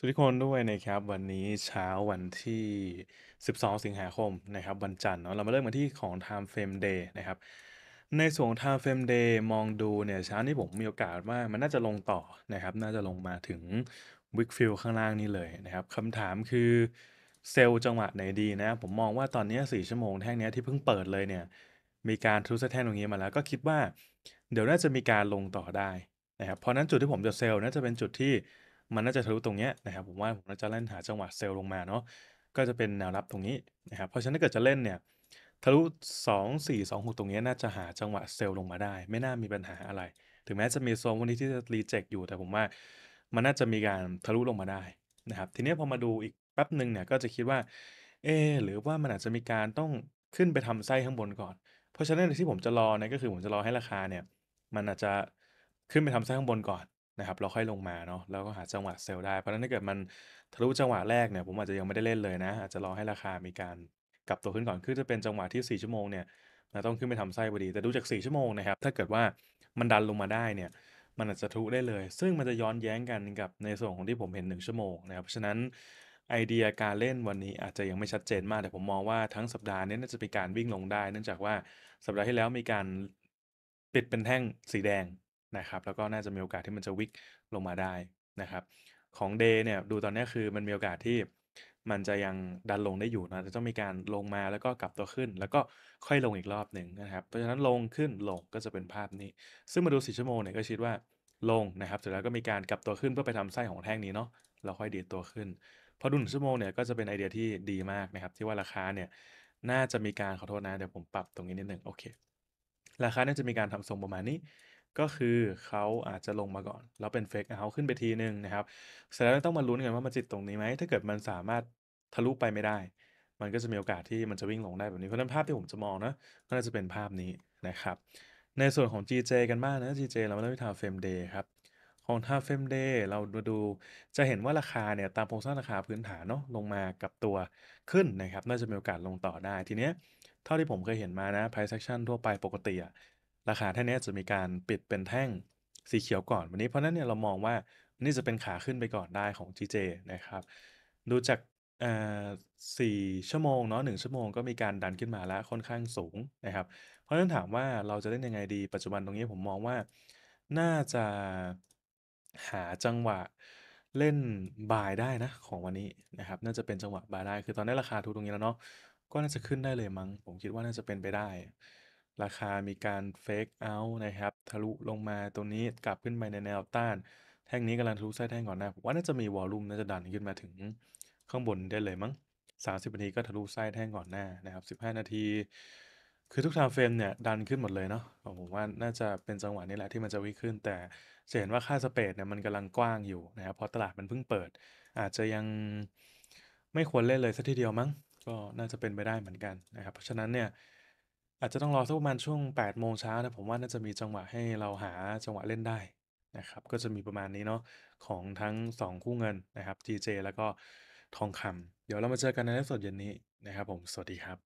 สวัสดีทุกคนด้วยนะครับวันนี้เช้าวันที่ 12 สิงหาคมนะครับวันจันทร์เนาะเรามาเริ่มกันที่ของ Time Frame Day นะครับในส่วน Time Frame Day มองดูเนี่ยเช้านี้ผมมีโอกาสว่ามันน่าจะลงต่อนะครับน่าจะลงมาถึงวิกฟิลข้างล่างนี้เลยนะครับคำถามคือเซลล์จังหวะไหนดีนะ ผมมองว่าตอนนี้4ชั่วโมงแท่งนี้ที่เพิ่งเปิดเลยเนี่ยมีการทุสแท่งตรงนี้มาแล้วก็คิดว่าเดี๋ยวน่าจะมีการลงต่อได้นะครับเพราะนั้นจุดที่ผมจะเซลล์น่าจะเป็นจุดที่มันน่าจะทะลุตรงเนี้ยนะครับผมว่าผมน่าจะเล่นหาจังหวะเซลลงมาเนาะก็จะเป็นแนวรับตรงนี้นะครับเพราะฉะนั้นถ้าเกิดจะเล่นเนี่ยทะลุ2 4 2 6ตรงนี้น่าจะหาจังหวะเซลล์ลงมาได้ ไม่น่ามีปัญหาอะไร ถึงแม้จะมีโซนวันนี้ที่จะรีเจ็คอยู่แต่ผมว่ามันน่าจะมีการทะลุลงมาได้นะครับทีนี้พอมาดูอีกแป๊บหนึ่งเนี่ยก็จะคิดว่าเอหรือว่ามันอาจจะมีการต้องขึ้นไปทำไส้ข้างบนก่อน เพราะฉะนั้นที่ผมจะรอเนี่ยก็คือผมจะรอให้ราคาเนี่ยมันอาจจะขึ้นไปทำไส้ข้างบนก่อนนะครับเราค่อยลงมาเนาะแล้วก็หาจังหวะเซลล์ได้เพราะฉะนั้นถ้าเกิดมันทะลุจังหวะแรกเนี่ยผมอาจจะยังไม่ได้เล่นเลยนะ อาจจะรอให้ราคามีการกลับตัวขึ้นก่อนคือจะเป็นจังหวะที่ 4 ชั่วโมงเนี่ยนะต้องขึ้นไปทำไส้พอดี แต่ดูจาก 4 ชั่วโมงนะครับถ้าเกิดว่ามันดันลงมาได้เนี่ย มันอาจจะทุได้เลยซึ่งมันจะย้อนแย้งกันกับในส่วนของที่ผมเห็น 1 ชั่วโมงนะครับเพราะฉะนั้นไอเดียการเล่นวันนี้อาจจะยังไม่ชัดเจนมาก แต่ผมมองว่าทั้งสัปดาห์นี้น่าจะเป็นการวิ่งลงได้เนื่องจากว่าสัปดาห์ที่แล้วมีการปิดเป็นแท่งสีแดงนะครับแล้วก็น่าจะมีโอกาสที่มันจะวิกลงมาได้นะครับ ของเดย์เนี่ยดูตอนนี้คือมันมีโอกาสที่ มันจะยังดันลงได้อยู่นะจะต้องมีการลงมาแล้วก็กลับตัวขึ้น แล้วก็ค่อยลงอีกรอบหนึ่งนะครับ เพราะฉะนั้นลงขึ้นลงก็จะเป็นภาพนี้ ซึ่งมาดูส4ชั่วโมงเนี่ยก็คิดว่าลงนะครับเสร็จแล้วก็มีการกลับตัวขึ้นเพื่อไปทำไส้ของแท่งนี้เนาะเราค่อยดีดตัวขึ้นพอดูหนึ่งชั่วโมงเนี่ยก็จะเป็นไอเดียที่ดีมากนะครับที่ว่าราคาเนี่ยน่าจะมีการขอโทษนะเดี๋ยวผมปรับตรงนี้นิดหนึ่งโอเคราคาน่าจะมีการทำทรงประมาณนี้ก็คือเขาอาจจะลงมาก่อน แล้วเป็นเฟกเขาขึ้นไปทีหนึ่งนะครับเสร็จแล้วต้องมาลุ้นกันว่า มันจิตตรงนี้ไหม ถ้าเกิดมันสามารถทะลุไปไม่ได้ มันก็จะมีโอกาสที่มันจะวิ่งลงได้แบบนี้ เพราะนั้นภาพที่ผมจะมองนะ ก็น่าจะเป็นภาพนี้นะครับ ในส่วนของ GJ กันบ้างนะ GJ เรามาเริ่มที่ทาวเฟมเดย์ครับ ของทาวเฟมเดย์เราดูดู จะเห็นว่าราคาเนี่ยตามโครงสร้างราคาพื้นฐานเนาะ ลงมากับตัวขึ้นนะครับ น่าจะมีโอกาสลงต่อได้ ทีเนี้ย เท่าที่ผมเคยเห็นมานะ price action ทั่วไปปกติอะราคาแท่งนี้จะมีการปิดเป็นแท่งสีเขียวก่อนวันนี้ เพราะนั้นเนี่ยเรามองว่านี่จะเป็นขาขึ้นไปก่อนได้ของ GJ นะครับ ดูจากสี่ชั่วโมงเนาะหนึ่งชั่วโมงก็มีการดันขึ้นมาแล้วค่อนข้างสูงนะครับ เพราะฉะนั้นถามว่าเราจะเล่นยังไงดีปัจจุบันตรงนี้ผมมองว่าน่าจะหาจังหวะเล่นบายได้นะของวันนี้นะครับ น่าจะเป็นจังหวะบายได้คือตอนนี้ราคาทุกตรงนี้แล้วเนาะก็น่าจะขึ้นได้เลยมั้ง ผมคิดว่าน่าจะเป็นไปได้ราคามีการเฟกเอาท์นะครับ ทะลุลงมาตรงนี้กลับขึ้นไปในแนวต้าน แท่งนี้กำลังทะลุไส้แท่งก่อนนะผมว่าน่าจะมีวอลลุ่ม น่าจะดันขึ้นมาถึงข้างบนได้เลยมั้ง30นาทีก็ทะลุไส้แท่งก่อนหน้านะครับ15 นาที คือทุกทางเฟรมเนี่ยดันขึ้นหมดเลยเนาะผมว่าน่าจะเป็นจังหวะนี้แหละที่มันจะวิ่งขึ้น แต่จะเห็นว่าค่าสเปดเนี่ยมันกำลังกว้างอยู่นะครับเพราะตลาดมันเพิ่งเปิด อาจจะยังไม่ควรเล่นเลยสักทีเดียวมั้ง ก็น่าจะเป็นไปได้เหมือนกันนะครับ เพราะฉะนั้นเนี่ยอาจจะต้องรอสักประมาณช่วง 8 โมงเช้านะผมว่าน่าจะมีจังหวะให้เราหาจังหวะเล่นได้นะครับก็จะมีประมาณนี้เนาะของทั้ง 2 คู่เงินนะครับ GJ แล้วก็ทองคำเดี๋ยวเรามาเจอกันในไลฟ์สดเย็นนี้นะครับผมสวัสดีครับ